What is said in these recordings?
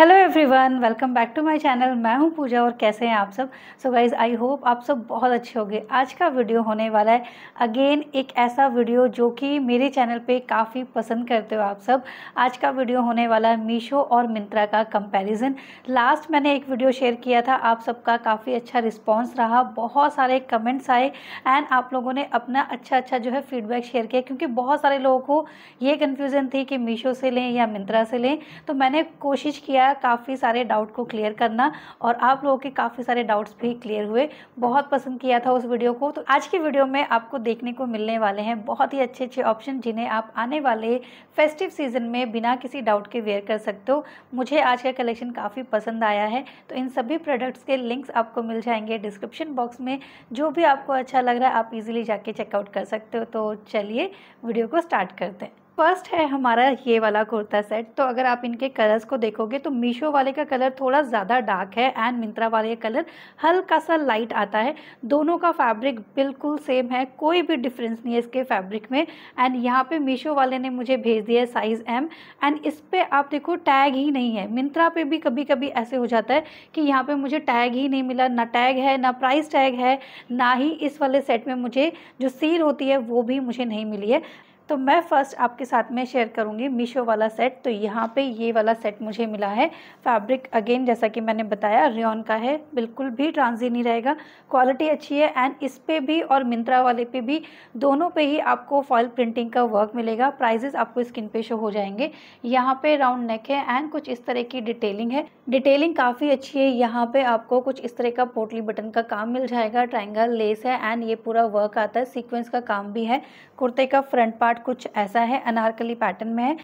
hello everyone welcome back to my channel मैं हूं पूजा और कैसे हैं आप सब सो गाइज आई होप आप सब बहुत अच्छे होंगे आज का वीडियो होने वाला है अगेन एक ऐसा वीडियो जो कि मेरे चैनल पे काफ़ी पसंद करते हो आप सब आज का वीडियो होने वाला है मीशो और मिंत्रा का कंपैरिजन लास्ट मैंने एक वीडियो शेयर किया था आप सबका काफ़ी अच्छा रिस्पॉन्स रहा बहुत सारे कमेंट्स आए एंड आप लोगों ने अपना अच्छा अच्छा जो है फीडबैक शेयर किया क्योंकि बहुत सारे लोगों को ये कन्फ्यूज़न थी कि मीशो से लें या मिंत्रा से लें तो मैंने कोशिश किया आया काफ़ी सारे डाउट को क्लियर करना और आप लोगों के काफ़ी सारे डाउट्स भी क्लियर हुए बहुत पसंद किया था उस वीडियो को तो आज की वीडियो में आपको देखने को मिलने वाले हैं बहुत ही अच्छे अच्छे ऑप्शन जिन्हें आप आने वाले फेस्टिव सीजन में बिना किसी डाउट के वेयर कर सकते हो मुझे आज का कलेक्शन काफ़ी पसंद आया है तो इन सभी प्रोडक्ट्स के लिंक्स आपको मिल जाएंगे डिस्क्रिप्शन बॉक्स में जो भी आपको अच्छा लग रहा है आप इजीली जाके चेकआउट कर सकते हो तो चलिए वीडियो को स्टार्ट करते हैं फर्स्ट है हमारा ये वाला कुर्ता सेट तो अगर आप इनके कलर्स को देखोगे तो मीशो वाले का कलर थोड़ा ज़्यादा डार्क है एंड मिंत्रा वाले का कलर हल्का सा लाइट आता है दोनों का फैब्रिक बिल्कुल सेम है कोई भी डिफरेंस नहीं है इसके फैब्रिक में एंड यहाँ पे मीशो वाले ने मुझे भेज दिया है साइज़ एम एंड इस पर आप देखो टैग ही नहीं है मिंत्रा पर भी कभी कभी ऐसे हो जाता है कि यहाँ पर मुझे टैग ही नहीं मिला ना टैग है ना प्राइस टैग है ना ही इस वाले सेट में मुझे जो सील होती है वो भी मुझे नहीं मिली है तो मैं फ़र्स्ट आपके साथ में शेयर करूँगी मीशो वाला सेट तो यहाँ पे ये वाला सेट मुझे मिला है फैब्रिक अगेन जैसा कि मैंने बताया रियॉन का है बिल्कुल भी ट्रांजी नहीं रहेगा क्वालिटी अच्छी है एंड इस पर भी और मिंत्रा वाले पे भी दोनों पे ही आपको फॉल प्रिंटिंग का वर्क मिलेगा प्राइजेस आपको स्किन पे शो हो जाएंगे यहाँ पे राउंड नेक है एंड कुछ इस तरह की डिटेलिंग है डिटेलिंग काफ़ी अच्छी है यहाँ पे आपको कुछ इस तरह का पोटली बटन का काम मिल जाएगा ट्राइंगल लेस है एंड ये पूरा वर्क आता है सीक्वेंस का काम भी है कुर्ते का फ्रंट पार्ट पार्ट कुछ ऐसा है अनारकली पैटर्न में है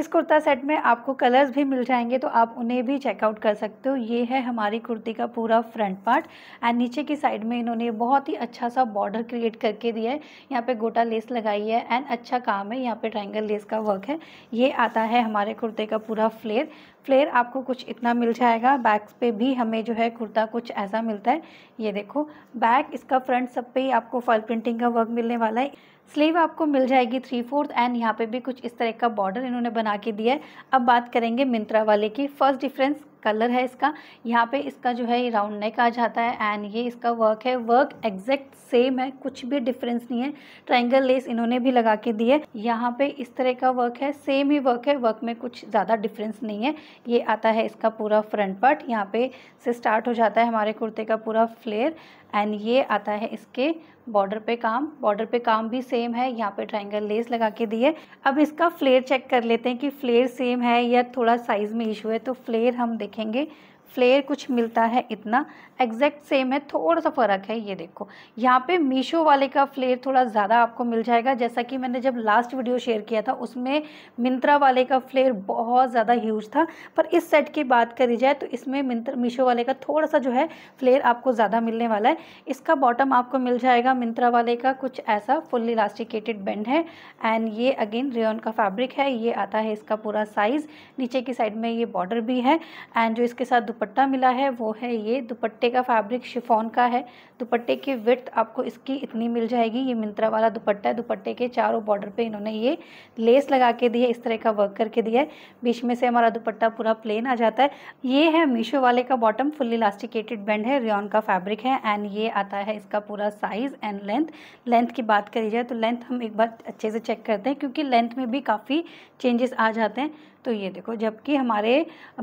इस कुर्ता सेट में आपको कलर्स भी मिल जाएंगे तो आप उन्हें भी चेकआउट कर सकते हो ये है हमारी कुर्ती का पूरा फ्रंट पार्ट एंड नीचे की साइड में इन्होंने बहुत ही अच्छा सा बॉर्डर क्रिएट करके दिया है यहाँ पे गोटा लेस लगाई है एंड अच्छा काम है यहाँ पे ट्रायंगल लेस का वर्क है ये आता है हमारे कुर्ते का पूरा फ्लेयर फ्लेयर आपको कुछ इतना मिल जाएगा बैक्स पे भी हमें जो है कुर्ता कुछ ऐसा मिलता है ये देखो बैक इसका फ्रंट सब पे ही आपको फॉल प्रिंटिंग का वर्क मिलने वाला है स्लीव आपको मिल जाएगी थ्री फोर्थ एंड यहाँ पे भी कुछ इस तरह का बॉर्डर इन्होंने बना के दिया है अब बात करेंगे मिंत्रा वाले की फर्स्ट डिफरेंस कलर है इसका यहाँ पे इसका जो है ये राउंड नेक आ जाता है एंड ये इसका वर्क है वर्क एग्जैक्ट सेम है कुछ भी डिफरेंस नहीं है ट्राइंगल लेस इन्होंने भी लगा के दिए यहाँ पे इस तरह का वर्क है सेम ही वर्क है वर्क में कुछ ज़्यादा डिफरेंस नहीं है ये आता है इसका पूरा फ्रंट पार्ट यहाँ पे से स्टार्ट हो जाता है हमारे कुर्ते का पूरा फ्लेयर एंड ये आता है इसके बॉर्डर पे काम बॉर्डर पे काम भी सेम है यहाँ पे ट्रायंगल लेस लगा के दिए अब इसका फ्लेयर चेक कर लेते हैं कि फ्लेयर सेम है या थोड़ा साइज़ में इशू है तो फ्लेयर हम देखेंगे फ्लेयर कुछ मिलता है इतना एग्जैक्ट सेम है थोड़ा सा फ़र्क है ये देखो यहाँ पे मीशो वाले का फ्लेयर थोड़ा ज़्यादा आपको मिल जाएगा जैसा कि मैंने जब लास्ट वीडियो शेयर किया था उसमें मिंत्रा वाले का फ्लेयर बहुत ज़्यादा ह्यूज था पर इस सेट की बात करी जाए तो इसमें मिंत्रा मीशो वाले का थोड़ा सा जो है फ्लेयर आपको ज़्यादा मिलने वाला है इसका बॉटम आपको मिल जाएगा मिंत्रा वाले का कुछ ऐसा फुल इलास्टिकेटेड बैंड है एंड ये अगेन रेन का फैब्रिक है ये आता है इसका पूरा साइज़ नीचे की साइड में ये बॉर्डर भी है एंड जो इसके साथ दुपट्टा मिला है वो है ये दुपट्टे का फैब्रिक शिफॉन का है दुपट्टे की विर्थ आपको इसकी इतनी मिल जाएगी ये मिंत्रा वाला दुपट्टा है दुपट्टे के चारों बॉर्डर पे इन्होंने ये लेस लगा के दी है इस तरह का वर्क करके दिया है बीच में से हमारा दुपट्टा पूरा प्लेन आ जाता है ये है मीशो वाले का बॉटम फुल्ली इलास्टिकेटेड बैंड है रियॉन का फैब्रिक है एंड ये आता है इसका पूरा साइज़ एंड लेंथ लेंथ की बात करी जाए तो लेंथ हम एक बार अच्छे से चेक करते हैं क्योंकि लेंथ में भी काफ़ी चेंजेस आ जाते हैं तो ये देखो जबकि हमारे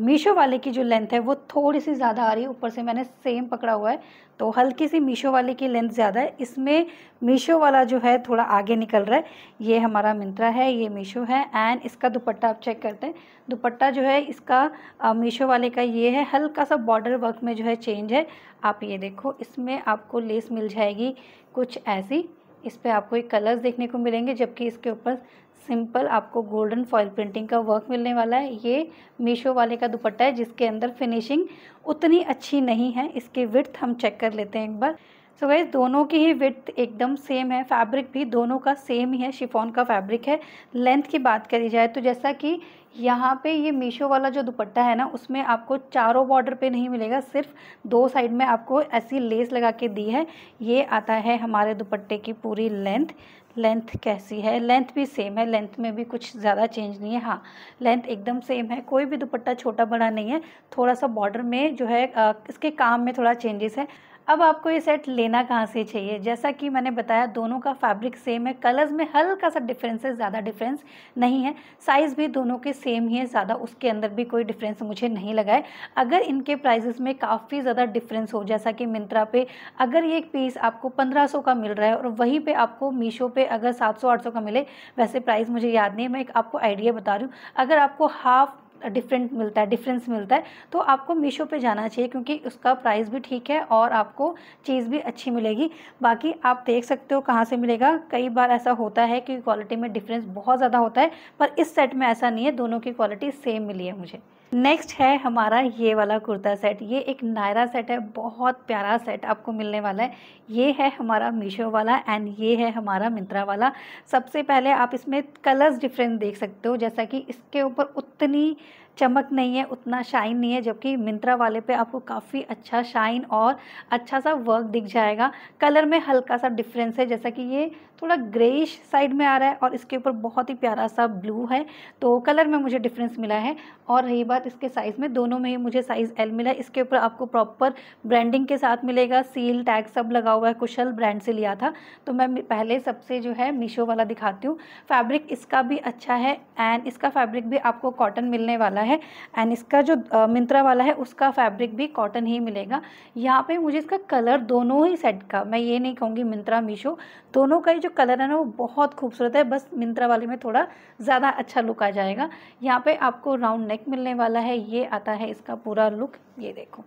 मीशो वाले की जो लेंथ है वो थोड़ी सी ज़्यादा आ रही है ऊपर से मैंने सेम पकड़ा हुआ है तो हल्की सी मीशो वाले की लेंथ ज़्यादा है इसमें मीशो वाला जो है थोड़ा आगे निकल रहा है ये हमारा मिंत्रा है ये मीशो है एंड इसका दुपट्टा आप चेक करते हैं दुपट्टा जो है इसका मीशो वाले का ये है हल्का सा बॉर्डर वर्क में जो है चेंज है आप ये देखो इसमें आपको लेस मिल जाएगी कुछ ऐसी इस पर आपको एक कलर्स देखने को मिलेंगे जबकि इसके ऊपर सिंपल आपको गोल्डन फॉयल प्रिंटिंग का वर्क मिलने वाला है ये मीशो वाले का दुपट्टा है जिसके अंदर फिनिशिंग उतनी अच्छी नहीं है इसकी विथ हम चेक कर लेते हैं एक बार सो so गाइज दोनों की ही विथ एकदम सेम है फैब्रिक भी दोनों का सेम ही है शिफॉन का फैब्रिक है लेंथ की बात करी जाए तो जैसा कि यहाँ पे ये मीशो वाला जो दुपट्टा है ना उसमें आपको चारों बॉर्डर पे नहीं मिलेगा सिर्फ दो साइड में आपको ऐसी लेस लगा के दी है ये आता है हमारे दुपट्टे की पूरी लेंथ लेंथ कैसी है लेंथ भी सेम है लेंथ में भी कुछ ज़्यादा चेंज नहीं है हाँ लेंथ एकदम सेम है कोई भी दुपट्टा छोटा बड़ा नहीं है थोड़ा सा बॉर्डर में जो है इसके काम में थोड़ा चेंजेस है अब आपको ये सेट लेना कहाँ से चाहिए जैसा कि मैंने बताया दोनों का फैब्रिक सेम है कलर्स में हल्का सा डिफरेंस है ज़्यादा डिफरेंस नहीं है साइज़ भी दोनों के सेम ही है ज़्यादा उसके अंदर भी कोई डिफरेंस मुझे नहीं लगा है अगर इनके प्राइजेस में काफ़ी ज़्यादा डिफरेंस हो जैसा कि मिंत्रा पे अगर ये एक पीस आपको पंद्रह सौ का मिल रहा है और वहीं पर आपको मीशो पर अगर सात सौ आठ सौ का मिले वैसे प्राइस मुझे याद नहीं है मैं एक आपको आइडिया बता रही हूँ अगर आपको हाफ डिफरेंट मिलता है डिफरेंस मिलता है तो आपको मीशो पे जाना चाहिए क्योंकि उसका प्राइस भी ठीक है और आपको चीज़ भी अच्छी मिलेगी बाकी आप देख सकते हो कहाँ से मिलेगा कई बार ऐसा होता है कि क्वालिटी में डिफरेंस बहुत ज़्यादा होता है पर इस सेट में ऐसा नहीं है दोनों की क्वालिटी सेम मिली है मुझे नेक्स्ट है हमारा ये वाला कुर्ता सेट ये एक नायरा सेट है बहुत प्यारा सेट आपको मिलने वाला है ये है हमारा मीशो वाला एंड ये है हमारा मिंत्रा वाला सबसे पहले आप इसमें कलर्स डिफरेंस देख सकते हो जैसा कि इसके ऊपर उतनी चमक नहीं है उतना शाइन नहीं है जबकि मिंत्रा वाले पे आपको काफ़ी अच्छा शाइन और अच्छा सा वर्क दिख जाएगा कलर में हल्का सा डिफरेंस है जैसा कि ये थोड़ा ग्रेइश साइड में आ रहा है और इसके ऊपर बहुत ही प्यारा सा ब्लू है तो कलर में मुझे डिफरेंस मिला है और रही बात इसके साइज़ में दोनों में ही मुझे साइज़ एल मिला है इसके ऊपर आपको प्रॉपर ब्रांडिंग के साथ मिलेगा सील टैग सब लगा हुआ है कुशल ब्रांड से लिया था तो मैं पहले सबसे जो है मीशो वाला दिखाती हूँ फैब्रिक इसका भी अच्छा है एंड इसका फैब्रिक भी आपको कॉटन मिलने वाला है है एंड इसका जो मिंत्रा वाला है उसका फैब्रिक भी कॉटन ही मिलेगा यहाँ पे मुझे इसका कलर दोनों ही सेट का मैं ये नहीं कहूँगी मिंत्रा मीशो दोनों का ही जो कलर है ना वो बहुत खूबसूरत है बस मिंत्रा वाले में थोड़ा ज़्यादा अच्छा लुक आ जाएगा यहाँ पर आपको राउंड नेक मिलने वाला है ये आता है इसका पूरा लुक ये देखो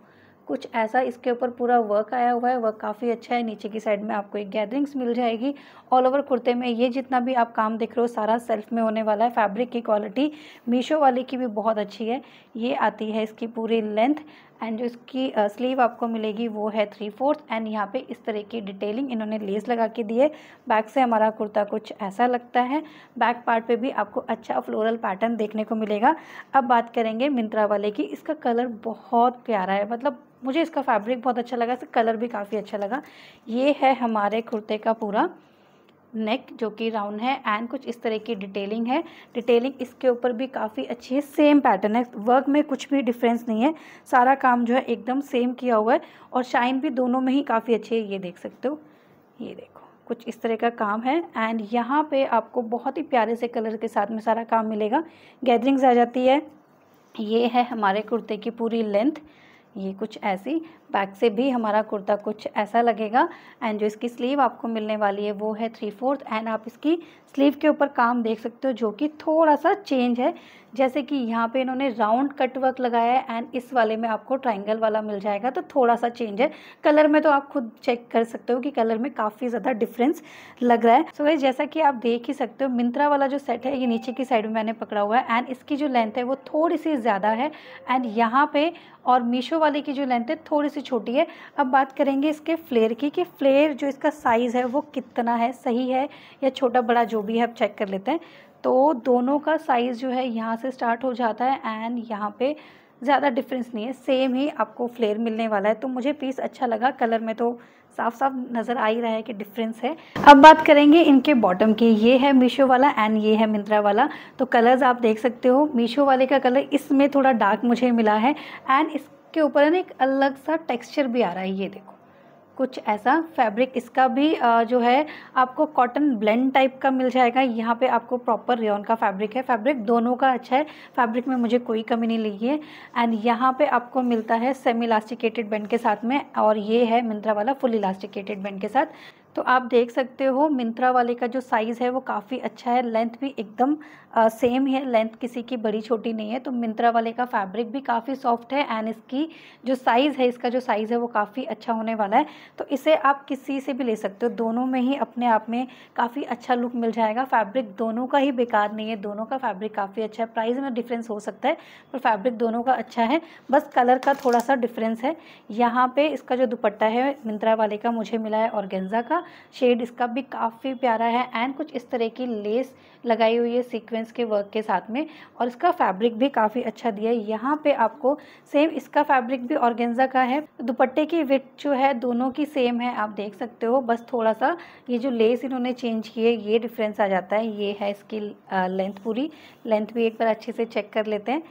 कुछ ऐसा इसके ऊपर पूरा वर्क आया हुआ है वर्क काफ़ी अच्छा है नीचे की साइड में आपको एक गैदरिंग्स मिल जाएगी ऑल ओवर कुर्ते में ये जितना भी आप काम देख रहे हो सारा सेल्फ में होने वाला है फैब्रिक की क्वालिटी मीशो वाले की भी बहुत अच्छी है ये आती है इसकी पूरी लेंथ एंड जो इसकी स्लीव आपको मिलेगी वो है थ्री फोर्थ एंड यहाँ पे इस तरह की डिटेलिंग इन्होंने लेस लगा के दिए बैक से हमारा कुर्ता कुछ ऐसा लगता है बैक पार्ट पे भी आपको अच्छा फ्लोरल पैटर्न देखने को मिलेगा अब बात करेंगे मिंत्रा वाले की इसका कलर बहुत प्यारा है मतलब मुझे इसका फैब्रिक बहुत अच्छा लगा इसका कलर भी काफ़ी अच्छा लगा ये है हमारे कुर्ते का पूरा नेक जो कि राउंड है एंड कुछ इस तरह की डिटेलिंग है डिटेलिंग इसके ऊपर भी काफ़ी अच्छी है सेम पैटर्न है वर्क में कुछ भी डिफरेंस नहीं है सारा काम जो है एकदम सेम किया हुआ है और शाइन भी दोनों में ही काफ़ी अच्छी है ये देख सकते हो ये देखो कुछ इस तरह का काम है एंड यहाँ पे आपको बहुत ही प्यारे से कलर के साथ में सारा काम मिलेगा गैदरिंग्स आ जाती है ये है हमारे कुर्ते की पूरी लेंथ ये कुछ ऐसी बैक से भी हमारा कुर्ता कुछ ऐसा लगेगा एंड जो इसकी स्लीव आपको मिलने वाली है वो है थ्री फोर्थ एंड आप इसकी स्लीव के ऊपर काम देख सकते हो जो कि थोड़ा सा चेंज है जैसे कि यहाँ पे इन्होंने राउंड कट वर्क लगाया है एंड इस वाले में आपको ट्राइंगल वाला मिल जाएगा तो थोड़ा सा चेंज है कलर में तो आप खुद चेक कर सकते हो कि कलर में काफ़ी ज़्यादा डिफरेंस लग रहा है सो so, जैसा कि आप देख ही सकते हो मिंत्रा वाला जो सेट है ये नीचे की साइड में मैंने पकड़ा हुआ है एंड इसकी जो लेंथ है वो थोड़ी सी ज़्यादा है एंड यहाँ पर और मीशो वाले की जो लेंथ है थोड़ी सी छोटी है अब बात करेंगे इसके फ्लेयर की कि फ्लेयर जो इसका साइज़ है वो कितना है सही है या छोटा बड़ा जो भी है अब चेक कर लेते हैं तो दोनों का साइज़ जो है यहाँ से स्टार्ट हो जाता है एंड यहाँ पे ज़्यादा डिफरेंस नहीं है सेम ही आपको फ्लेयर मिलने वाला है तो मुझे पीस अच्छा लगा कलर में तो साफ साफ नज़र आ ही रहा है कि डिफरेंस है अब बात करेंगे इनके बॉटम की ये है मीशो वाला एंड ये है मिंत्रा वाला तो कलर्स आप देख सकते हो मीशो वाले का कलर इसमें थोड़ा डार्क मुझे मिला है एंड इस के ऊपर है ना एक अलग सा टेक्सचर भी आ रहा है ये देखो कुछ ऐसा फैब्रिक इसका भी जो है आपको कॉटन ब्लेंड टाइप का मिल जाएगा यहाँ पे आपको प्रॉपर रेन का फैब्रिक है फैब्रिक दोनों का अच्छा है फैब्रिक में मुझे कोई कमी नहीं लगी है एंड यहाँ पे आपको मिलता है सेमी इलास्टिकेटेड बैंड के साथ में और ये है मिंत्रा वाला फुल इलास्टिकेटेड बैंड के साथ तो आप देख सकते हो मिंत्रा वाले का जो साइज़ है वो काफ़ी अच्छा है लेंथ भी एकदम सेम है लेंथ किसी की बड़ी छोटी नहीं है तो मिंत्रा वाले का फैब्रिक भी काफ़ी सॉफ्ट है एंड इसकी जो साइज़ है इसका जो साइज़ है वो काफ़ी अच्छा होने वाला है तो इसे आप किसी से भी ले सकते हो दोनों में ही अपने आप में काफ़ी अच्छा लुक मिल जाएगा फैब्रिक दोनों का ही बेकार नहीं है दोनों का फैब्रिक काफ़ी अच्छा है प्राइस में डिफरेंस हो सकता है पर फैब्रिक दोनों का अच्छा है बस कलर का थोड़ा सा डिफरेंस है यहाँ पर इसका जो दुपट्टा है मिंत्रा वाले का मुझे मिला है और का शेड इसका भी काफ़ी प्यारा है एंड कुछ इस तरह की लेस लगाई हुई है सीक्वेंस के वर्क के साथ में और इसका फैब्रिक भी काफ़ी अच्छा दिया है यहाँ पे आपको सेम इसका फैब्रिक भी ऑर्गेंजा का है दुपट्टे की विथ जो है दोनों की सेम है आप देख सकते हो बस थोड़ा सा ये जो लेस इन्होंने चेंज किए ये डिफरेंस आ जाता है ये है इसकी लेंथ पूरी लेंथ भी एक बार अच्छे से चेक कर लेते हैं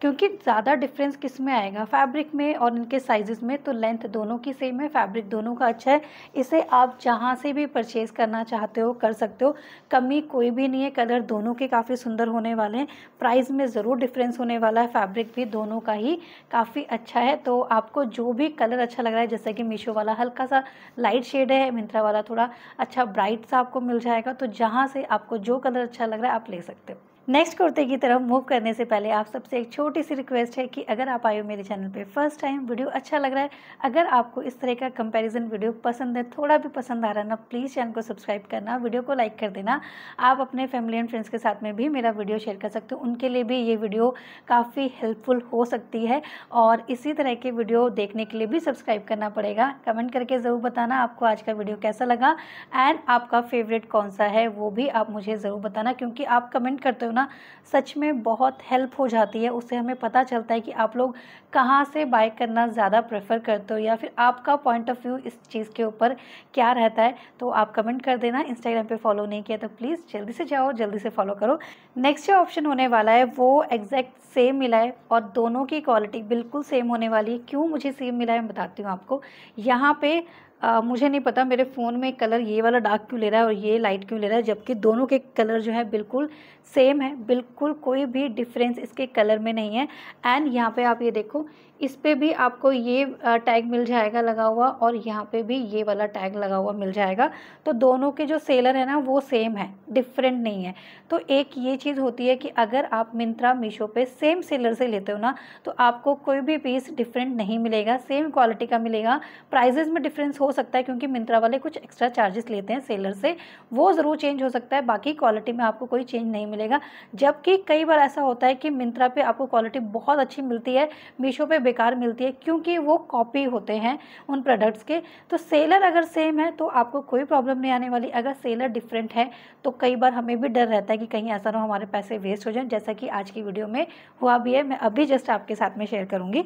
क्योंकि ज़्यादा डिफरेंस किस में आएगा फैब्रिक में और इनके साइज़ में तो लेंथ दोनों की सेम है फैब्रिक दोनों का अच्छा है इसे आप जहाँ से भी परचेज़ करना चाहते हो कर सकते हो कमी कोई भी नहीं है कलर दोनों के काफ़ी सुंदर होने वाले हैं प्राइस में ज़रूर डिफरेंस होने वाला है फैब्रिक भी दोनों का ही काफ़ी अच्छा है तो आपको जो भी कलर अच्छा लग रहा है जैसे कि मीशो वाला हल्का सा लाइट शेड है मिंत्रा वाला थोड़ा अच्छा ब्राइट सा आपको मिल जाएगा तो जहाँ से आपको जो कलर अच्छा लग रहा है आप ले सकते हो नेक्स्ट कुर्ते की तरफ मूव करने से पहले आप सबसे एक छोटी सी रिक्वेस्ट है कि अगर आप आए हो मेरे चैनल पे फर्स्ट टाइम वीडियो अच्छा लग रहा है अगर आपको इस तरह का कंपैरिजन वीडियो पसंद है थोड़ा भी पसंद आ रहा है ना प्लीज़ चैनल को सब्सक्राइब करना वीडियो को लाइक कर देना आप अपने फैमिली एंड फ्रेंड्स के साथ में भी मेरा वीडियो शेयर कर सकते हो उनके लिए भी ये वीडियो काफ़ी हेल्पफुल हो सकती है और इसी तरह के वीडियो देखने के लिए भी सब्सक्राइब करना पड़ेगा कमेंट करके ज़रूर बताना आपको आज का वीडियो कैसा लगा एंड आपका फेवरेट कौन सा है वो भी आप मुझे ज़रूर बताना क्योंकि आप कमेंट करते हो होना सच में बहुत हेल्प हो जाती है उससे हमें पता चलता है कि आप लोग कहाँ से बाय करना ज़्यादा प्रेफर करते हो या फिर आपका पॉइंट ऑफ व्यू इस चीज़ के ऊपर क्या रहता है तो आप कमेंट कर देना इंस्टाग्राम पे फॉलो नहीं किया तो प्लीज़ जल्दी से जाओ जल्दी से फॉलो करो नेक्स्ट जो ऑप्शन होने वाला है वो एग्जैक्ट सेम मिला है और दोनों की क्वालिटी बिल्कुल सेम होने वाली है क्यों मुझे सेम मिला है मैं बताती हूँ आपको यहाँ पे आ, मुझे नहीं पता मेरे फ़ोन में कलर ये वाला डार्क क्यों ले रहा है और ये लाइट क्यों ले रहा है जबकि दोनों के कलर जो है बिल्कुल सेम है बिल्कुल कोई भी डिफरेंस इसके कलर में नहीं है एंड यहाँ पे आप ये देखो इस पर भी आपको ये टैग मिल जाएगा लगा हुआ और यहाँ पे भी ये वाला टैग लगा हुआ मिल जाएगा तो दोनों के जो सेलर है ना वो सेम है डिफरेंट नहीं है तो एक ये चीज़ होती है कि अगर आप मिंत्रा मीशो पे सेम सेलर से लेते हो ना तो आपको कोई भी पीस डिफरेंट नहीं मिलेगा सेम क्वालिटी का मिलेगा प्राइजेज़ में डिफरेंस हो सकता है क्योंकि मिंत्रा वाले कुछ एक्स्ट्रा चार्जेस लेते हैं सेलर से वो ज़रूर चेंज हो सकता है बाकी क्वालिटी में आपको कोई चेंज नहीं मिलेगा जबकि कई बार ऐसा होता है कि मिंत्रा पर आपको क्वालिटी बहुत अच्छी मिलती है मीशो पर बेकार मिलती है क्योंकि वो कॉपी होते हैं उन प्रोडक्ट्स के तो सेलर अगर सेम है तो आपको कोई प्रॉब्लम नहीं आने वाली अगर सेलर डिफरेंट है तो कई बार हमें भी डर रहता है कि कहीं ऐसा ना हमारे पैसे वेस्ट हो जाए जैसा कि आज की वीडियो में हुआ भी है मैं अभी जस्ट आपके साथ में शेयर करूँगी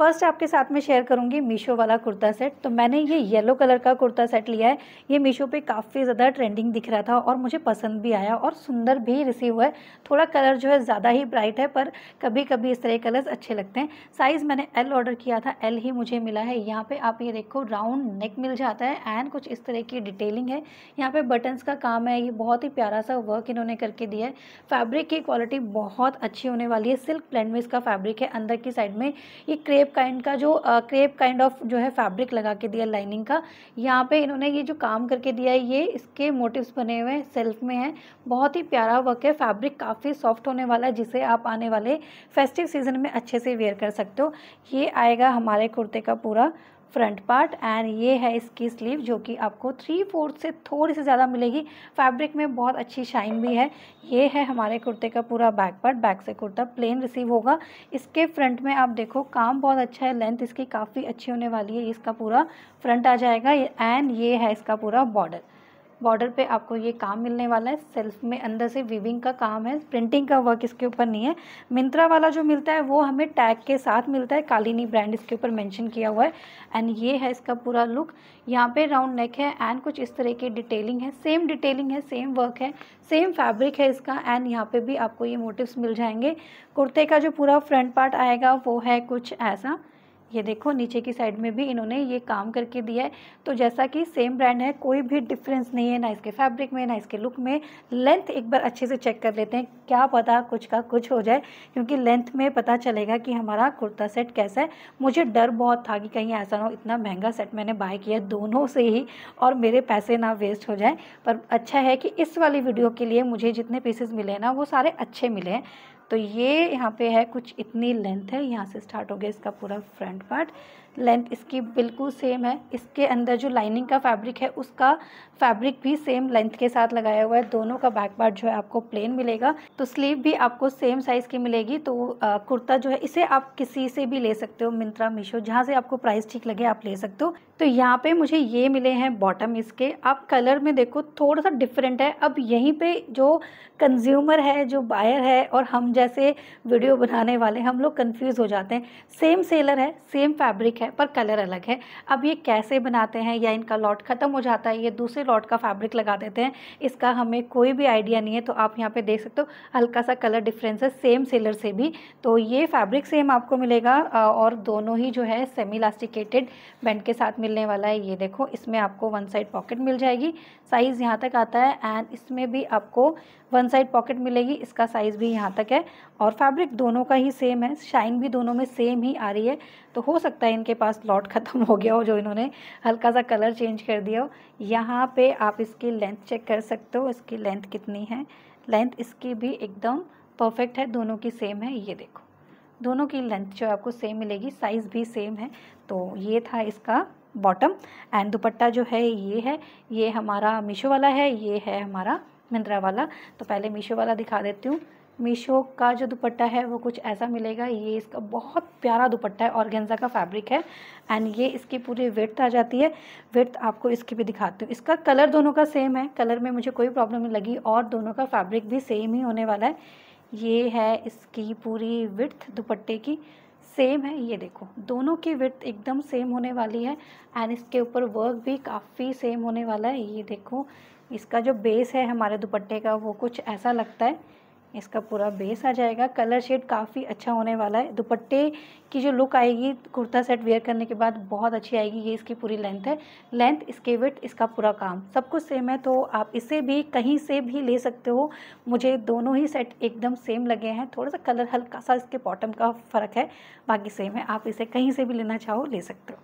फर्स्ट आपके साथ में शेयर करूँगी मीशो वाला कुर्ता सेट तो मैंने ये येलो कलर का कुर्ता सेट लिया है ये मीशो पे काफ़ी ज़्यादा ट्रेंडिंग दिख रहा था और मुझे पसंद भी आया और सुंदर भी रिसीव हुआ है थोड़ा कलर जो है ज़्यादा ही ब्राइट है पर कभी कभी इस तरह कलर्स अच्छे लगते हैं साइज़ मैंने एल ऑर्डर किया था एल ही मुझे मिला है यहाँ पर आप ये देखो राउंड नेक मिल जाता है एंड कुछ इस तरह की डिटेलिंग है यहाँ पर बटन्स का काम है ये बहुत ही प्यारा सा वर्क इन्होंने करके दिया है फैब्रिक की क्वालिटी बहुत अच्छी होने वाली है सिल्क ब्लेंड में इसका फैब्रिक है अंदर की साइड में ये क्रेप क्रेप काइंड का जो क्रेप काइंड ऑफ जो है फैब्रिक लगा के दिया लाइनिंग का यहाँ पे इन्होंने ये जो काम करके दिया है ये इसके मोटिव्स बने हुए हैं सेल्फ में है बहुत ही प्यारा वर्क है फैब्रिक काफ़ी सॉफ्ट होने वाला है जिसे आप आने वाले फेस्टिव सीजन में अच्छे से वेयर कर सकते हो ये आएगा हमारे कुर्ते का पूरा फ्रंट पार्ट एंड ये है इसकी स्लीव जो कि आपको थ्री फोर्थ से थोड़ी सी ज़्यादा मिलेगी फैब्रिक में बहुत अच्छी शाइन भी है ये है हमारे कुर्ते का पूरा बैक पार्ट बैक से कुर्ता प्लेन रिसीव होगा इसके फ्रंट में आप देखो काम बहुत अच्छा है लेंथ इसकी काफ़ी अच्छी होने वाली है इसका पूरा फ्रंट आ जाएगा एंड ये है इसका पूरा बॉर्डर बॉर्डर पे आपको ये काम मिलने वाला है सेल्फ में अंदर से वीविंग का काम है प्रिंटिंग का वर्क इसके ऊपर नहीं है मिंत्रा वाला जो मिलता है वो हमें टैग के साथ मिलता है कालीनी ब्रांड इसके ऊपर मेंशन किया हुआ है एंड ये है इसका पूरा लुक यहाँ पे राउंड नेक है एंड कुछ इस तरह की डिटेलिंग है सेम डिटेलिंग है सेम वर्क है सेम फैब्रिक है इसका एंड यहाँ पर भी आपको ये मोटिवस मिल जाएंगे कुर्ते का जो पूरा फ्रंट पार्ट आएगा वो है कुछ ऐसा ये देखो नीचे की साइड में भी इन्होंने ये काम करके दिया है तो जैसा कि सेम ब्रांड है कोई भी डिफरेंस नहीं है ना इसके फैब्रिक में ना इसके लुक में लेंथ एक बार अच्छे से चेक कर लेते हैं क्या पता कुछ का कुछ हो जाए क्योंकि लेंथ में पता चलेगा कि हमारा कुर्ता सेट कैसा है मुझे डर बहुत था कि कहीं ऐसा ना हो इतना महंगा सेट मैंने बाय किया दोनों से ही और मेरे पैसे ना वेस्ट हो जाए पर अच्छा है कि इस वाली वीडियो के लिए मुझे जितने पीसेज मिले ना वो सारे अच्छे मिले हैं तो ये यहाँ पे है कुछ इतनी लेंथ है यहाँ से स्टार्ट हो गया इसका पूरा फ्रंट पार्ट लेंथ इसकी बिल्कुल सेम है इसके अंदर जो लाइनिंग का फैब्रिक है उसका फैब्रिक भी सेम लेंथ के साथ लगाया हुआ है दोनों का बैक पार्ट जो है आपको प्लेन मिलेगा तो स्लीव भी आपको सेम साइज़ की मिलेगी तो आ, कुर्ता जो है इसे आप किसी से भी ले सकते हो मिंत्रा मीशो जहाँ से आपको प्राइस ठीक लगे आप ले सकते हो तो यहाँ पे मुझे ये मिले हैं बॉटम इसके आप कलर में देखो थोड़ा सा डिफरेंट है अब यहीं पे जो कंज्यूमर है जो बायर है और हम जैसे वीडियो बनाने वाले हम लोग कंफ्यूज हो जाते हैं सेम सेलर है सेम फैब्रिक है है पर कलर अलग है अब ये कैसे बनाते हैं या इनका लॉट ख़त्म हो जाता है ये दूसरे लॉट का फैब्रिक लगा देते हैं इसका हमें कोई भी आइडिया नहीं है तो आप यहाँ पे देख सकते हो हल्का सा कलर डिफरेंस है सेम सेलर से भी तो ये फैब्रिक सेम आपको मिलेगा और दोनों ही जो है सेमी लास्टिकेटेड बैंड के साथ मिलने वाला है ये देखो इसमें आपको वन साइड पॉकेट मिल जाएगी साइज़ यहाँ तक आता है एंड इसमें भी आपको वन साइड पॉकेट मिलेगी इसका साइज़ भी यहाँ तक है और फैब्रिक दोनों का ही सेम है शाइन भी दोनों में सेम ही आ रही है तो हो सकता है इनके पास लॉट ख़त्म हो गया हो जो इन्होंने हल्का सा कलर चेंज कर दिया हो यहाँ पे आप इसकी लेंथ चेक कर सकते हो इसकी लेंथ कितनी है लेंथ इसकी भी एकदम परफेक्ट है दोनों की सेम है ये देखो दोनों की लेंथ जो आपको सेम मिलेगी साइज़ भी सेम है तो ये था इसका बॉटम एंड दुपट्टा जो है ये है ये हमारा मीशो वाला है ये है हमारा मिंद्रा वाला तो पहले मीशो वाला दिखा देती हूँ मीशो का जो दुपट्टा है वो कुछ ऐसा मिलेगा ये इसका बहुत प्यारा दुपट्टा है ऑर्गेन्जा का फैब्रिक है एंड ये इसकी पूरी वेट आ जाती है वेट आपको इसकी भी दिखाती हूँ इसका कलर दोनों का सेम है कलर में मुझे कोई प्रॉब्लम नहीं लगी और दोनों का फैब्रिक भी सेम ही होने वाला है ये है इसकी पूरी विथ दुपट्टे की सेम है ये देखो दोनों की विथ एकदम सेम होने वाली है एंड इसके ऊपर वर्क भी काफ़ी सेम होने वाला है ये देखो इसका जो बेस है हमारे दुपट्टे का वो कुछ ऐसा लगता है इसका पूरा बेस आ जाएगा कलर शेड काफ़ी अच्छा होने वाला है दुपट्टे की जो लुक आएगी कुर्ता सेट वेयर करने के बाद बहुत अच्छी आएगी ये इसकी पूरी लेंथ है लेंथ इसके वेट इसका पूरा काम सब कुछ सेम है तो आप इसे भी कहीं से भी ले सकते हो मुझे दोनों ही सेट एकदम सेम लगे हैं थोड़ा सा कलर हल्का सा इसके बॉटम का फ़र्क है बाकी सेम है आप इसे कहीं से भी लेना चाहो ले सकते हो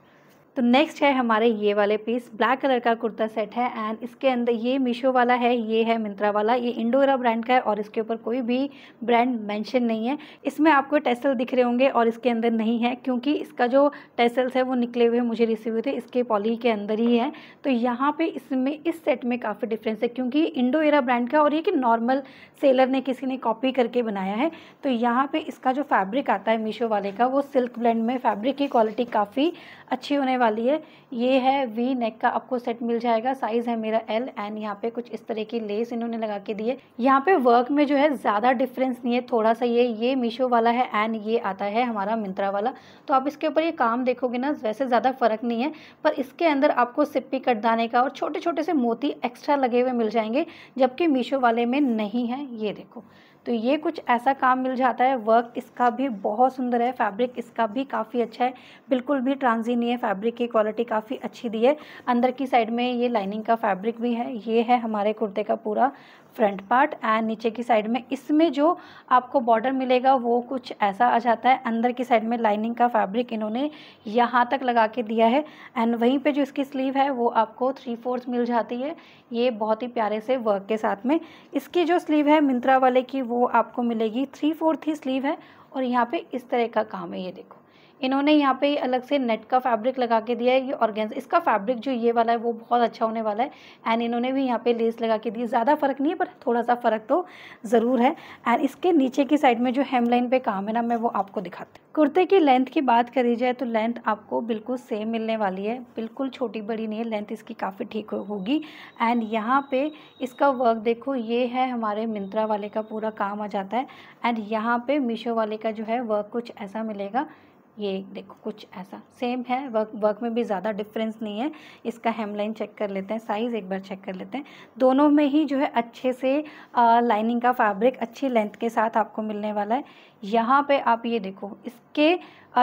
तो नेक्स्ट है हमारे ये वाले पीस ब्लैक कलर का कुर्ता सेट है एंड इसके अंदर ये मीशो वाला है ये है मिंत्रा वाला ये इंडोरा ब्रांड का है और इसके ऊपर कोई भी ब्रांड मेंशन नहीं है इसमें आपको टेसल दिख रहे होंगे और इसके अंदर नहीं है क्योंकि इसका जो टेसल्स है वो निकले हुए मुझे रिसीव हुए थे इसके पॉली के अंदर ही है तो यहाँ पर इसमें इस सेट में काफ़ी डिफरेंस है क्योंकि इंडो एरा ब्रांड का और ये कि नॉर्मल सेलर ने किसी ने कॉपी करके बनाया है तो यहाँ पर इसका जो फैब्रिक आता है मीशो वाले का वो सिल्क ब्रांड में फैब्रिक की क्वालिटी काफ़ी अच्छी होने वाली है ये है वी नेक का आपको सेट मिल जाएगा साइज़ है मेरा एल एंड यहाँ पे कुछ इस तरह की लेस इन्होंने लगा के दी है यहाँ पे वर्क में जो है ज़्यादा डिफरेंस नहीं है थोड़ा सा ये ये मीशो वाला है एंड ये आता है हमारा मिंत्रा वाला तो आप इसके ऊपर ये काम देखोगे ना वैसे ज़्यादा फ़र्क नहीं है पर इसके अंदर आपको सिप्पी कटदाने का और छोटे छोटे से मोती एक्स्ट्रा लगे हुए मिल जाएंगे जबकि मीशो वाले में नहीं है ये देखो तो ये कुछ ऐसा काम मिल जाता है वर्क इसका भी बहुत सुंदर है फैब्रिक इसका भी काफ़ी अच्छा है बिल्कुल भी ट्रांजी नहीं है फैब्रिक की क्वालिटी काफ़ी अच्छी दी है अंदर की साइड में ये लाइनिंग का फैब्रिक भी है ये है हमारे कुर्ते का पूरा फ्रंट पार्ट एंड नीचे की साइड में इसमें जो आपको बॉर्डर मिलेगा वो कुछ ऐसा आ जाता है अंदर की साइड में लाइनिंग का फैब्रिक इन्होंने यहाँ तक लगा के दिया है एंड वहीं पे जो इसकी स्लीव है वो आपको थ्री फोर्थ मिल जाती है ये बहुत ही प्यारे से वर्क के साथ में इसकी जो स्लीव है मिंत्रा वाले की वो आपको मिलेगी थ्री फोर्थ ही स्लीव है और यहाँ पर इस तरह का काम है ये देखो इन्होंने यहाँ पे अलग से नेट का फैब्रिक लगा के दिया है ये ऑर्गेन्स इसका फैब्रिक जो ये वाला है वो बहुत अच्छा होने वाला है एंड इन्होंने भी यहाँ पे लेस लगा के दी ज़्यादा फ़र्क नहीं है पर थोड़ा सा फ़र्क तो ज़रूर है एंड इसके नीचे की साइड में जो हेम लाइन पे काम है ना मैं वो आपको दिखाती हूँ कुर्ते की लेंथ की बात करी जाए तो लेंथ आपको बिल्कुल सेम मिलने वाली है बिल्कुल छोटी बड़ी नहीं है लेंथ इसकी काफ़ी ठीक होगी एंड यहाँ पर इसका वर्क देखो ये है हमारे मिंत्रा वाले का पूरा काम आ जाता है एंड यहाँ पर मीशो वाले का जो है वर्क कुछ ऐसा मिलेगा ये देखो कुछ ऐसा सेम है वर्क वर्क में भी ज़्यादा डिफरेंस नहीं है इसका हेमलाइन चेक कर लेते हैं साइज़ एक बार चेक कर लेते हैं दोनों में ही जो है अच्छे से आ, लाइनिंग का फैब्रिक अच्छी लेंथ के साथ आपको मिलने वाला है यहाँ पे आप ये देखो इसके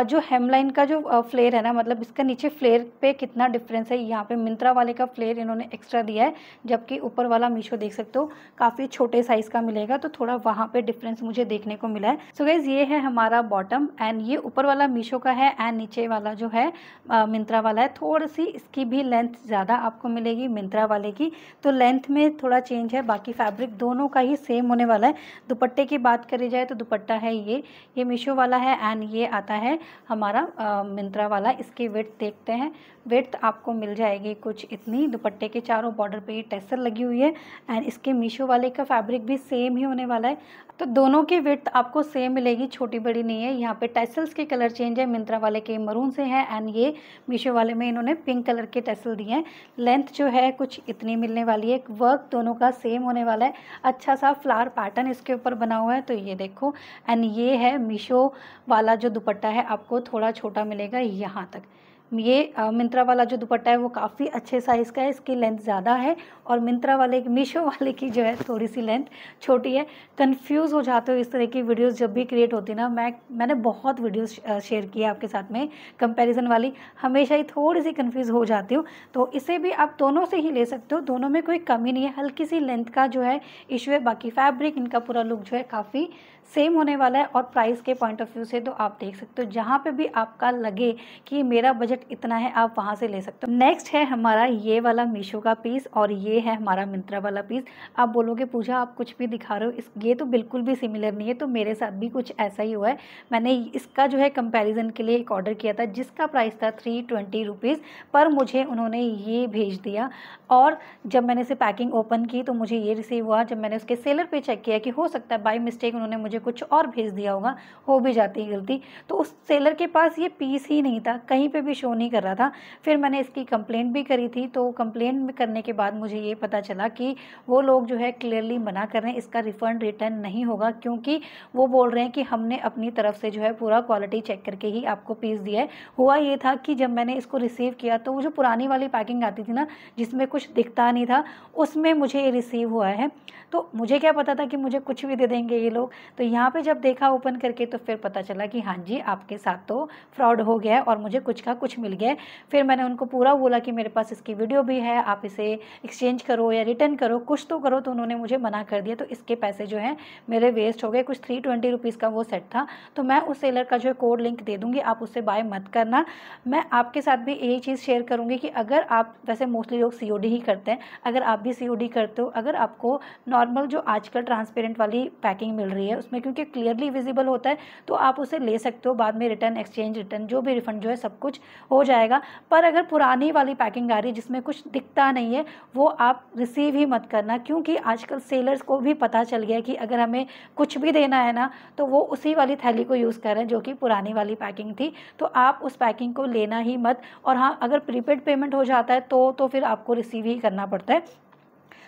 जो हेमलाइन का जो फ्लेयर है ना मतलब इसका नीचे फ्लेयर पे कितना डिफरेंस है यहाँ पे मिंत्रा वाले का फ्लेयर इन्होंने एक्स्ट्रा दिया है जबकि ऊपर वाला मीशो देख सकते हो काफ़ी छोटे साइज़ का मिलेगा तो थोड़ा वहाँ पे डिफरेंस मुझे देखने को मिला है सो so गाइज़ ये है हमारा बॉटम एंड ये ऊपर वाला मीशो का है एंड नीचे वाला जो है मिंत्रा वाला है थोड़ी सी इसकी भी लेंथ ज़्यादा आपको मिलेगी मिंत्रा वाले की तो लेंथ में थोड़ा चेंज है बाकी फैब्रिक दोनों का ही सेम होने वाला है दुपट्टे की बात करी जाए तो दुपट्टा है ये ये मीशो वाला है एंड ये आता है हमारा मिंत्रा वाला इसके वेट देखते हैं वेट आपको मिल जाएगी कुछ इतनी दुपट्टे के चारों बॉर्डर पे ये टेसर लगी हुई है एंड इसके मीशो वाले का फैब्रिक भी सेम ही होने वाला है तो दोनों की वेट आपको सेम मिलेगी छोटी बड़ी नहीं है यहाँ पे टेसल्स के कलर चेंज है मिंत्रा वाले के मरून से हैं एंड ये मीशो वाले में इन्होंने पिंक कलर के टेसल दिए हैं लेंथ जो है कुछ इतनी मिलने वाली है वर्क दोनों का सेम होने वाला है अच्छा सा फ्लावर पैटर्न इसके ऊपर बना हुआ है तो ये देखो एंड ये है मीशो वाला जो दुपट्टा है आपको थोड़ा छोटा मिलेगा यहाँ तक ये मिंत्रा वाला जो दुपट्टा है वो काफ़ी अच्छे साइज़ का है इसकी लेंथ ज़्यादा है और मिंत्रा वाले मीशो वाले की जो है थोड़ी सी लेंथ छोटी है कन्फ्यूज़ हो जाते हो इस तरह की वीडियोस जब भी क्रिएट होती ना मैं मैंने बहुत वीडियोस शेयर किए आपके साथ में कंपैरिजन वाली हमेशा ही थोड़ी सी कन्फ्यूज़ हो जाती हूँ तो इसे भी आप दोनों से ही ले सकते हो दोनों में कोई कमी नहीं है हल्की सी लेंथ का जो है इशू है बाकी फैब्रिक इनका पूरा लुक जो है काफ़ी सेम होने वाला है और प्राइस के पॉइंट ऑफ व्यू से तो आप देख सकते हो जहाँ पर भी आपका लगे कि मेरा बजट बजट इतना है आप वहाँ से ले सकते हो नेक्स्ट है हमारा ये वाला मीशो का पीस और ये है हमारा मिंत्रा वाला पीस आप बोलोगे पूजा आप कुछ भी दिखा रहे हो इस ये तो बिल्कुल भी सिमिलर नहीं है तो मेरे साथ भी कुछ ऐसा ही हुआ है मैंने इसका जो है कंपेरिजन के लिए एक ऑर्डर किया था जिसका प्राइस था थ्री ट्वेंटी रुपीज़ पर मुझे उन्होंने ये भेज दिया और जब मैंने इसे पैकिंग ओपन की तो मुझे ये रिसीव हुआ जब मैंने उसके सेलर पर चेक किया कि हो सकता है बाई मिस्टेक उन्होंने मुझे कुछ और भेज दिया होगा हो भी जाती है गलती तो उस सेलर के पास ये पीस ही नहीं था कहीं पर भी शो नहीं कर रहा था फिर मैंने इसकी कंप्लेंट भी करी थी तो कंप्लेंट करने के बाद मुझे ये पता चला कि वो लोग जो है क्लियरली मना कर रहे हैं इसका रिफ़ंड रिटर्न नहीं होगा क्योंकि वो बोल रहे हैं कि हमने अपनी तरफ से जो है पूरा क्वालिटी चेक करके ही आपको पीस दिया है हुआ ये था कि जब मैंने इसको रिसीव किया तो वो जो पुरानी वाली पैकिंग आती थी ना जिसमें कुछ दिखता नहीं था उसमें मुझे ये रिसीव हुआ है तो मुझे क्या पता था कि मुझे कुछ भी दे देंगे ये लोग तो यहाँ पे जब देखा ओपन करके तो फिर पता चला कि हाँ जी आपके साथ तो फ्रॉड हो गया है और मुझे कुछ का कुछ कुछ मिल गए फिर मैंने उनको पूरा बोला कि मेरे पास इसकी वीडियो भी है आप इसे एक्सचेंज करो या रिटर्न करो कुछ तो करो तो उन्होंने मुझे मना कर दिया तो इसके पैसे जो हैं मेरे वेस्ट हो गए कुछ थ्री ट्वेंटी रुपीज़ का वो सेट था तो मैं उस सेलर का जो कोड लिंक दे दूँगी आप उससे बाय मत करना मैं आपके साथ भी यही चीज़ शेयर करूँगी कि अगर आप वैसे मोस्टली लोग सी ही करते हैं अगर आप भी सी करते हो अगर आपको नॉर्मल जो आजकल ट्रांसपेरेंट वाली पैकिंग मिल रही है उसमें क्योंकि क्लियरली विजिबल होता है तो आप उसे ले सकते हो बाद में रिटर्न एक्सचेंज रिटर्न जो भी रिफंड जो है सब कुछ हो जाएगा पर अगर पुरानी वाली पैकिंग आ रही है जिसमें कुछ दिखता नहीं है वो आप रिसीव ही मत करना क्योंकि आजकल सेलर्स को भी पता चल गया कि अगर हमें कुछ भी देना है ना तो वो उसी वाली थैली को यूज़ करें जो कि पुरानी वाली पैकिंग थी तो आप उस पैकिंग को लेना ही मत और हाँ अगर प्रीपेड पेमेंट हो जाता है तो तो फिर आपको रिसीव ही करना पड़ता है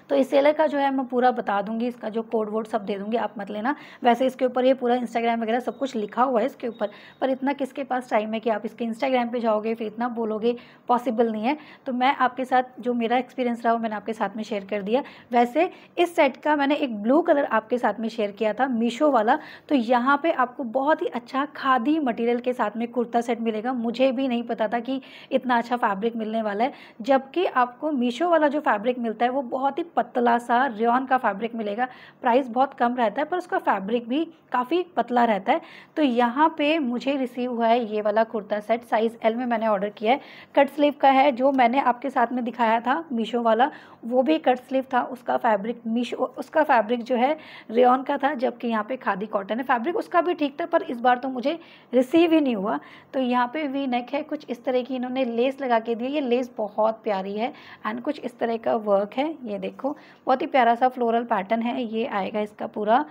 तो इस सेलर का जो है मैं पूरा बता दूंगी इसका जो कोड वोड सब दे दूंगी आप मत लेना वैसे इसके ऊपर ये पूरा इंस्टाग्राम वगैरह सब कुछ लिखा हुआ है इसके ऊपर पर इतना किसके पास टाइम है कि आप इसके इंस्टाग्राम पर जाओगे फिर इतना बोलोगे पॉसिबल नहीं है तो मैं आपके साथ जो मेरा एक्सपीरियंस रहा वो मैंने आपके साथ में शेयर कर दिया वैसे इस सेट का मैंने एक ब्लू कलर आपके साथ में शेयर किया था मीशो वाला तो यहाँ पर आपको बहुत ही अच्छा खादी मटेरियल के साथ में कुर्ता सेट मिलेगा मुझे भी नहीं पता था कि इतना अच्छा फैब्रिक मिलने वाला है जबकि आपको मीशो वाला जो फैब्रिक मिलता है वो बहुत ही पतला सा रेन का फैब्रिक मिलेगा प्राइस बहुत कम रहता है पर उसका फैब्रिक भी काफ़ी पतला रहता है तो यहाँ पे मुझे रिसीव हुआ है ये वाला कुर्ता सेट साइज़ एल में मैंने ऑर्डर किया है कट स्लीव का है जो मैंने आपके साथ में दिखाया था मीशो वाला वो भी कट स्लीव था उसका फैब्रिक मीशो उसका फैब्रिक जो है रेन का था जबकि यहाँ पे खादी कॉटन है फैब्रिक उसका भी ठीक था पर इस बार तो मुझे रिसीव ही नहीं हुआ तो यहाँ पे वी नेक है कुछ इस तरह की इन्होंने लेस लगा के दी ये लेस बहुत प्यारी है एंड कुछ इस तरह का वर्क है ये देखो देखो बहुत ही प्यारा सा फ्लोरल पैटर्न है ये आएगा इसका पूरा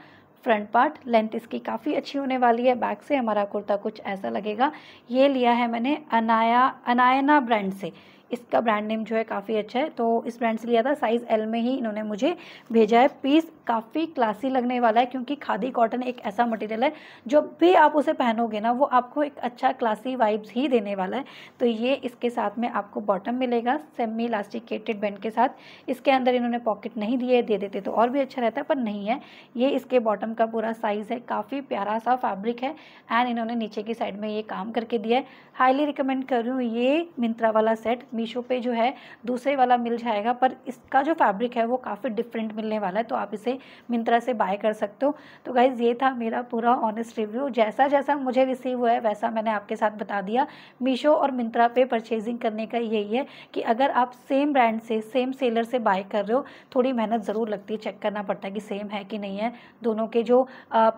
फ्रंट पार्ट लेंथ इसकी काफ़ी अच्छी होने वाली है बैक से हमारा कुर्ता कुछ ऐसा लगेगा ये लिया है मैंने अनाया अनायना ब्रांड से इसका ब्रांड नेम जो है काफ़ी अच्छा है तो इस ब्रांड से लिया था साइज़ एल में ही इन्होंने मुझे भेजा है पीस काफ़ी क्लासी लगने वाला है क्योंकि खादी कॉटन एक ऐसा मटेरियल है जब भी आप उसे पहनोगे ना वो आपको एक अच्छा क्लासी वाइब्स ही देने वाला है तो ये इसके साथ में आपको बॉटम मिलेगा सेमी इलास्टिकेटेड बैंड के साथ इसके अंदर इन्होंने पॉकेट नहीं दिए दे देते तो और भी अच्छा रहता पर नहीं है ये इसके बॉटम का पूरा साइज़ है काफ़ी प्यारा सा फैब्रिक है एंड इन्होंने नीचे की साइड में ये काम करके दिया है हाईली रिकमेंड कर रही हूँ ये मिंत्रा वाला सेट मीशो पे जो है दूसरे वाला मिल जाएगा पर इसका जो फैब्रिक है वो काफ़ी डिफरेंट मिलने वाला है तो आप इसे मिंत्रा से बाय कर सकते हो तो गाइज़ ये था मेरा पूरा ऑनेस्ट रिव्यू जैसा जैसा मुझे रिसीव हुआ है वैसा मैंने आपके साथ बता दिया मीशो और मिंत्रा पे परचेजिंग करने का यही है कि अगर आप सेम ब्रांड से सेम सेलर से बाय कर रहे हो थोड़ी मेहनत ज़रूर लगती है चेक करना पड़ता है कि सेम है कि नहीं है दोनों के जो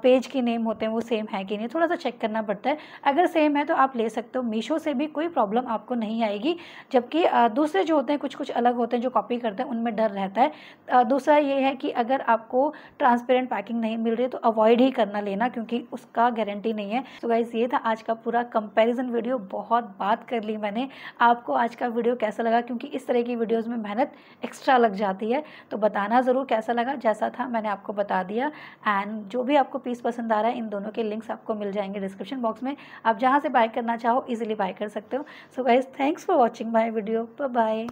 पेज के नेम होते हैं वो सेम है कि नहीं थोड़ा सा चेक करना पड़ता है अगर सेम है तो आप ले सकते हो मीशो से भी कोई प्रॉब्लम आपको नहीं आएगी जबकि कि दूसरे जो होते हैं कुछ कुछ अलग होते हैं जो कॉपी करते हैं उनमें डर रहता है दूसरा ये है कि अगर आपको ट्रांसपेरेंट पैकिंग नहीं मिल रही तो अवॉइड ही करना लेना क्योंकि उसका गारंटी नहीं है तो गाइज ये था आज का पूरा कंपेरिजन वीडियो बहुत बात कर ली मैंने आपको आज का वीडियो कैसा लगा क्योंकि इस तरह की वीडियोज़ में मेहनत एक्स्ट्रा लग जाती है तो बताना ज़रूर कैसा लगा जैसा था मैंने आपको बता दिया एंड जो भी आपको पीस पसंद आ रहा है इन दोनों के लिंक्स आपको मिल जाएंगे डिस्क्रिप्शन बॉक्स में आप जहाँ से बाय करना चाहो इजीली बाय कर सकते हो so guys thanks for watching my video bye